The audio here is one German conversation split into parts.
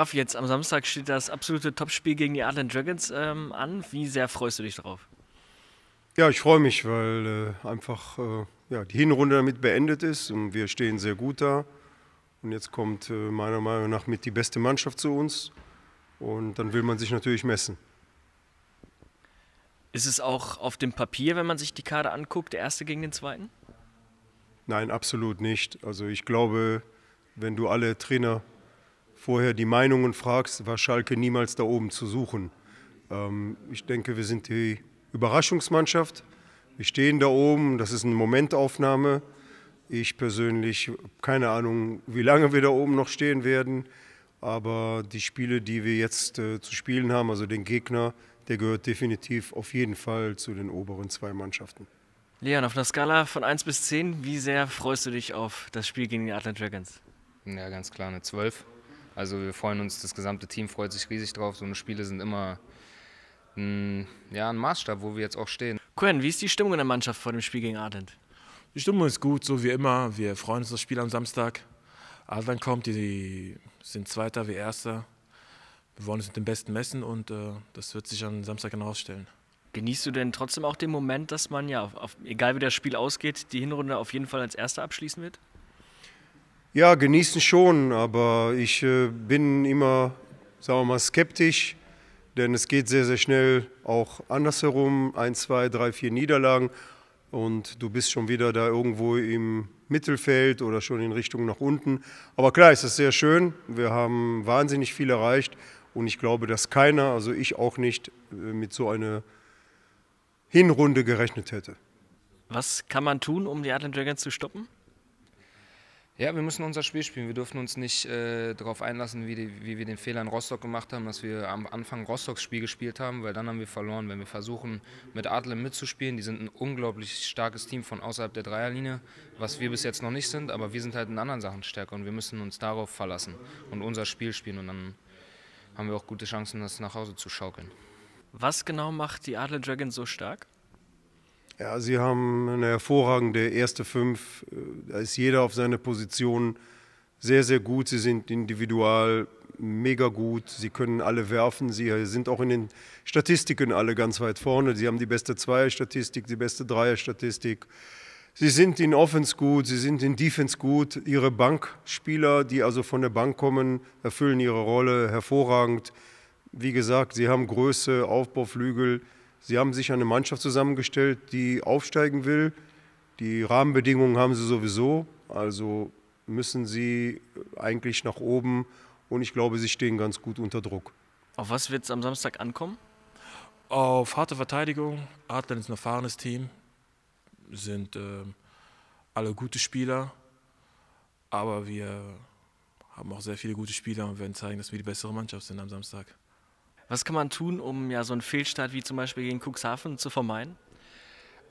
Raffi, jetzt am Samstag steht das absolute Topspiel gegen die Adlen Dragons ähm, an. Wie sehr freust du dich darauf? Ja, ich freue mich, weil äh, einfach äh, ja, die Hinrunde damit beendet ist und wir stehen sehr gut da. Und jetzt kommt äh, meiner Meinung nach mit die beste Mannschaft zu uns und dann will man sich natürlich messen. Ist es auch auf dem Papier, wenn man sich die Karte anguckt, der erste gegen den zweiten? Nein, absolut nicht. Also ich glaube, wenn du alle Trainer vorher die Meinungen fragst, war Schalke niemals da oben zu suchen. Ähm, ich denke, wir sind die Überraschungsmannschaft. Wir stehen da oben, das ist eine Momentaufnahme. Ich persönlich, keine Ahnung, wie lange wir da oben noch stehen werden. Aber die Spiele, die wir jetzt äh, zu spielen haben, also den Gegner, der gehört definitiv auf jeden Fall zu den oberen zwei Mannschaften. Leon, auf einer Skala von 1 bis 10, wie sehr freust du dich auf das Spiel gegen die Atlanta Dragons? Ja, ganz klar eine 12. Also wir freuen uns, das gesamte Team freut sich riesig drauf. So eine Spiele sind immer ein, ja, ein Maßstab, wo wir jetzt auch stehen. Quinn, wie ist die Stimmung in der Mannschaft vor dem Spiel gegen Advent? Die Stimmung ist gut, so wie immer. Wir freuen uns auf das Spiel am Samstag. Advent kommt, die sind Zweiter, wie Erster. Wir wollen es mit dem Besten messen und äh, das wird sich am Samstag herausstellen. Genießt du denn trotzdem auch den Moment, dass man ja, auf, auf, egal wie das Spiel ausgeht, die Hinrunde auf jeden Fall als Erster abschließen wird? Ja, genießen schon, aber ich äh, bin immer, sagen wir mal, skeptisch, denn es geht sehr, sehr schnell auch andersherum. Ein, zwei, drei, vier Niederlagen und du bist schon wieder da irgendwo im Mittelfeld oder schon in Richtung nach unten. Aber klar, es ist sehr schön. Wir haben wahnsinnig viel erreicht und ich glaube, dass keiner, also ich auch nicht, äh, mit so einer Hinrunde gerechnet hätte. Was kann man tun, um die Adler Dragons zu stoppen? Ja, wir müssen unser Spiel spielen. Wir dürfen uns nicht äh, darauf einlassen, wie, die, wie, wir den Fehler in Rostock gemacht haben, dass wir am Anfang Rostocks Spiel gespielt haben, weil dann haben wir verloren. Wenn wir versuchen, mit Adler mitzuspielen, die sind ein unglaublich starkes Team von außerhalb der Dreierlinie, was wir bis jetzt noch nicht sind, aber wir sind halt in anderen Sachen stärker und wir müssen uns darauf verlassen und unser Spiel spielen und dann haben wir auch gute Chancen, das nach Hause zu schaukeln. Was genau macht die Adler Dragon so stark? Ja, Sie haben eine hervorragende erste Fünf. Äh, da ist jeder auf seine Position sehr, sehr gut. Sie sind individual mega gut. Sie können alle werfen. Sie äh, sind auch in den Statistiken alle ganz weit vorne. Sie haben die beste Zweierstatistik, die beste Dreierstatistik. Sie sind in Offense gut, sie sind in Defense gut. Ihre Bankspieler, die also von der Bank kommen, erfüllen ihre Rolle hervorragend. Wie gesagt, sie haben Größe, Aufbauflügel. Sie haben sich eine Mannschaft zusammengestellt, die aufsteigen will. Die Rahmenbedingungen haben sie sowieso. Also müssen sie eigentlich nach oben. Und ich glaube, sie stehen ganz gut unter Druck. Auf was wird es am Samstag ankommen? Auf harte Verteidigung. Adler ist ein erfahrenes Team. Sind äh, alle gute Spieler. Aber wir haben auch sehr viele gute Spieler und werden zeigen, dass wir die bessere Mannschaft sind am Samstag. Was kann man tun, um ja so einen Fehlstart wie zum Beispiel gegen Cuxhaven zu vermeiden?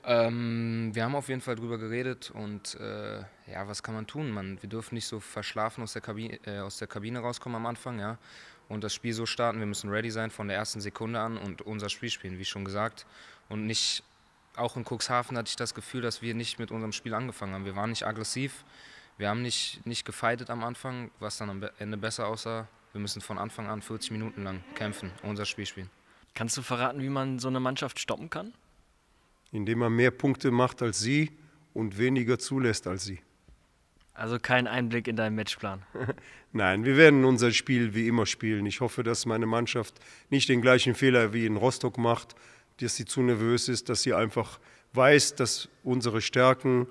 Ähm, wir haben auf jeden Fall drüber geredet und äh, ja, was kann man tun? Man, wir dürfen nicht so verschlafen aus der, Kabine, äh, aus der Kabine rauskommen am Anfang, ja. Und das Spiel so starten. Wir müssen ready sein von der ersten Sekunde an und unser Spiel spielen, wie schon gesagt. Und nicht, auch in Cuxhaven hatte ich das Gefühl, dass wir nicht mit unserem Spiel angefangen haben. Wir waren nicht aggressiv, wir haben nicht, nicht gefeitet am Anfang, was dann am Ende besser aussah. Wir müssen von Anfang an 40 Minuten lang kämpfen, unser Spiel spielen. Kannst du verraten, wie man so eine Mannschaft stoppen kann? Indem man mehr Punkte macht als sie und weniger zulässt als sie. Also kein Einblick in deinen Matchplan. Nein, wir werden unser Spiel wie immer spielen. Ich hoffe, dass meine Mannschaft nicht den gleichen Fehler wie in Rostock macht, dass sie zu nervös ist, dass sie einfach weiß, dass unsere Stärken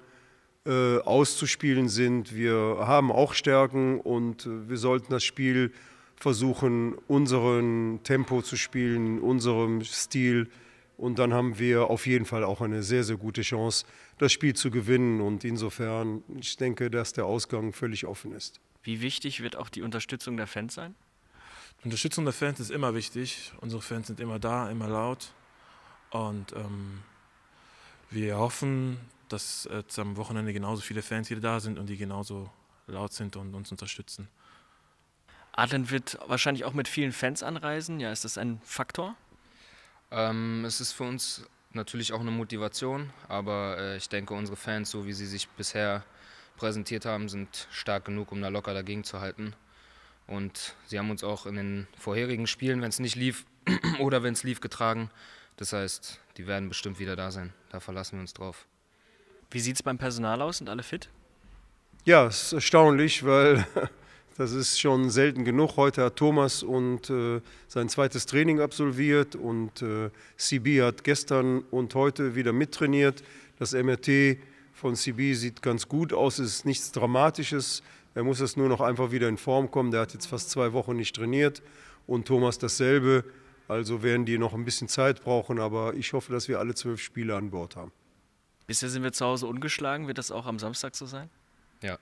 äh, auszuspielen sind. Wir haben auch Stärken und äh, wir sollten das Spiel versuchen, unseren Tempo zu spielen, unserem Stil. Und dann haben wir auf jeden Fall auch eine sehr, sehr gute Chance, das Spiel zu gewinnen. Und insofern, ich denke, dass der Ausgang völlig offen ist. Wie wichtig wird auch die Unterstützung der Fans sein? Die Unterstützung der Fans ist immer wichtig. Unsere Fans sind immer da, immer laut. Und ähm, wir hoffen, dass äh, am Wochenende genauso viele Fans hier da sind und die genauso laut sind und uns unterstützen. Adlen wird wahrscheinlich auch mit vielen Fans anreisen. Ja, ist das ein Faktor? Ähm, es ist für uns natürlich auch eine Motivation, aber äh, ich denke, unsere Fans, so wie sie sich bisher präsentiert haben, sind stark genug, um da locker dagegen zu halten. Und sie haben uns auch in den vorherigen Spielen, wenn es nicht lief oder wenn es lief, getragen. Das heißt, die werden bestimmt wieder da sein. Da verlassen wir uns drauf. Wie sieht es beim Personal aus? Sind alle fit? Ja, es ist erstaunlich, weil das ist schon selten genug. Heute hat Thomas und äh, sein zweites Training absolviert und äh, CB hat gestern und heute wieder mittrainiert. Das MRT von CB sieht ganz gut aus, es ist nichts Dramatisches. Er muss es nur noch einfach wieder in Form kommen. Der hat jetzt fast zwei Wochen nicht trainiert und Thomas dasselbe. Also werden die noch ein bisschen Zeit brauchen, aber ich hoffe, dass wir alle zwölf Spiele an Bord haben. Bisher sind wir zu Hause ungeschlagen. Wird das auch am Samstag so sein? Ja.